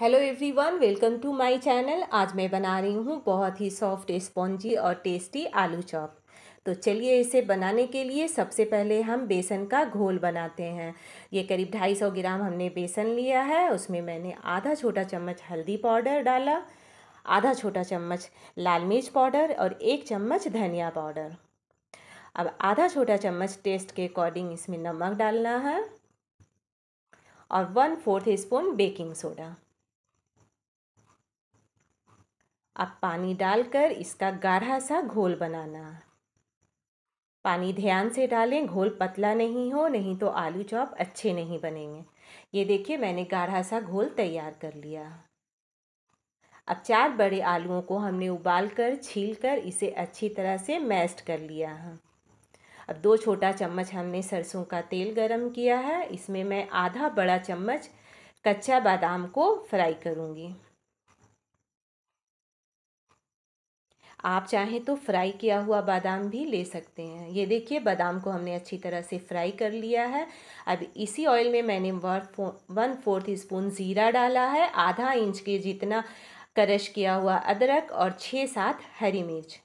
hello everyone welcome to my channel आज मैं बना रही हूँ बहुत ही सॉफ्ट स्पॉन्जी और टेस्टी आलू चॉप तो चलिए इसे बनाने के लिए सबसे पहले हम बेसन का घोल बनाते हैं ये करीब 250 ग्राम हमने बेसन लिया है उसमें मैंने आधा छोटा चम्मच हल्दी पाउडर डाला आधा छोटा चम्मच लाल मिर्च पाउडर और एक चम्मच धनिया पाउडर अब आधा छोटा चम्मच टेस्ट के अकॉर्डिंग इसमें नमक डालना है और one fourth spoon baking soda अब पानी डालकर इसका गाढ़ा सा घोल बनाना पानी ध्यान से डालें घोल पतला नहीं हो नहीं तो आलू चॉप अच्छे नहीं बनेंगे ये देखिए मैंने गाढ़ा सा घोल तैयार कर लिया अब चार बड़े आलूओं को हमने उबाल कर छील कर इसे अच्छी तरह से मैस्ट कर लिया है अब दो छोटा चम्मच हमने सरसों का तेल गरम किया है इसमें मैं आधा बड़ा चम्मच कच्चा बादाम को फ्राई करूँगी आप चाहें तो फ्राई किया हुआ बादाम भी ले सकते हैं ये देखिए बादाम को हमने अच्छी तरह से फ्राई कर लिया है अब इसी ऑयल में मैंने वन वन फोर्थ स्पून ज़ीरा डाला है आधा इंच के जितना क्रश किया हुआ अदरक और छः सात हरी मिर्च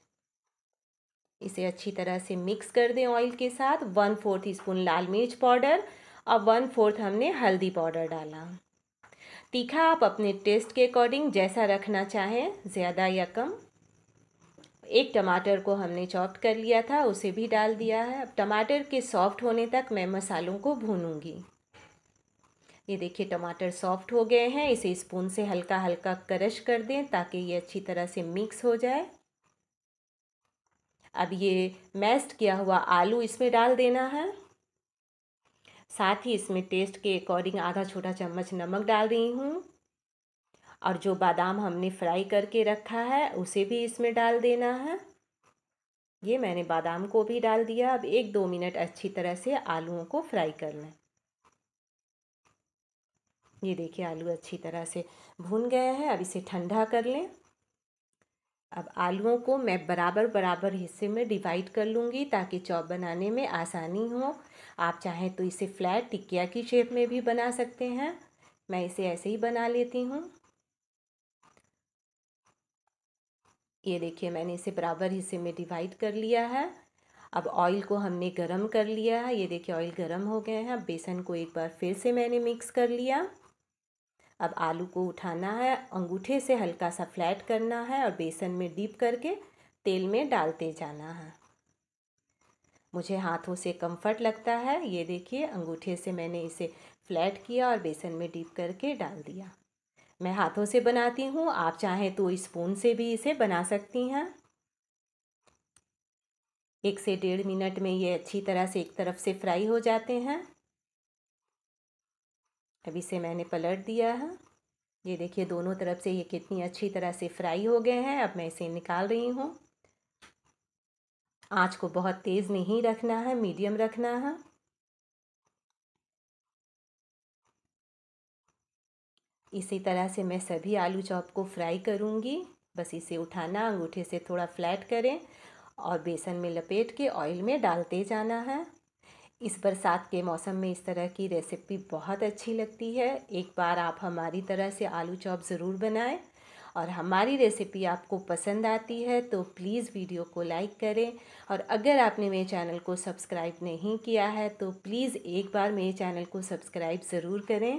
इसे अच्छी तरह से मिक्स कर दें ऑयल के साथ वन फोर्थ स्पून लाल मिर्च पाउडर और वन फोर्थ हमने हल्दी पाउडर डाला तीखा आप अपने टेस्ट के अकॉर्डिंग जैसा रखना चाहें ज़्यादा या कम एक टमाटर को हमने चॉप कर लिया था उसे भी डाल दिया है अब टमाटर के सॉफ्ट होने तक मैं मसालों को भूनूंगी ये देखिए टमाटर सॉफ्ट हो गए हैं इसे स्पून से हल्का हल्का क्रश कर दें ताकि ये अच्छी तरह से मिक्स हो जाए अब ये मैस्ट किया हुआ आलू इसमें डाल देना है साथ ही इसमें टेस्ट के अकॉर्डिंग आधा छोटा चम्मच नमक डाल रही हूँ और जो बादाम हमने फ्राई करके रखा है उसे भी इसमें डाल देना है ये मैंने बादाम को भी डाल दिया अब एक दो मिनट अच्छी तरह से आलूओं को फ्राई कर लें ये देखिए आलू अच्छी तरह से भुन गए हैं अब इसे ठंडा कर लें अब आलूओं को मैं बराबर बराबर हिस्से में डिवाइड कर लूँगी ताकि चॉप बनाने में आसानी हो आप चाहें तो इसे फ्लैट टिकिया की शेप में भी बना सकते हैं मैं इसे ऐसे ही बना लेती हूँ ये देखिए मैंने इसे बराबर हिस्से में डिवाइड कर लिया है अब ऑयल को हमने गरम कर लिया है ये देखिए ऑयल गरम हो गए हैं अब बेसन को एक बार फिर से मैंने मिक्स कर लिया अब आलू को उठाना है अंगूठे से हल्का सा फ्लैट करना है और बेसन में डीप करके तेल में डालते जाना है मुझे हाथों से कंफर्ट लगता है ये देखिए अंगूठे से मैंने इसे फ्लैट किया और बेसन में डीप करके डाल दिया मैं हाथों से बनाती हूँ आप चाहें तो स्पून से भी इसे बना सकती हैं एक से डेढ़ मिनट में ये अच्छी तरह से एक तरफ से फ्राई हो जाते हैं अब इसे मैंने पलट दिया है ये देखिए दोनों तरफ से ये कितनी अच्छी तरह से फ्राई हो गए हैं अब मैं इसे निकाल रही हूँ आँच को बहुत तेज़ नहीं रखना है मीडियम रखना है इसी तरह से मैं सभी आलू चॉप को फ्राई करूँगी बस इसे उठाना अंगूठे से थोड़ा फ्लैट करें और बेसन में लपेट के ऑयल में डालते जाना है इस बरसात के मौसम में इस तरह की रेसिपी बहुत अच्छी लगती है एक बार आप हमारी तरह से आलू चॉप ज़रूर बनाएं और हमारी रेसिपी आपको पसंद आती है तो प्लीज़ वीडियो को लाइक करें और अगर आपने मेरे चैनल को सब्सक्राइब नहीं किया है तो प्लीज़ एक बार मेरे चैनल को सब्सक्राइब ज़रूर करें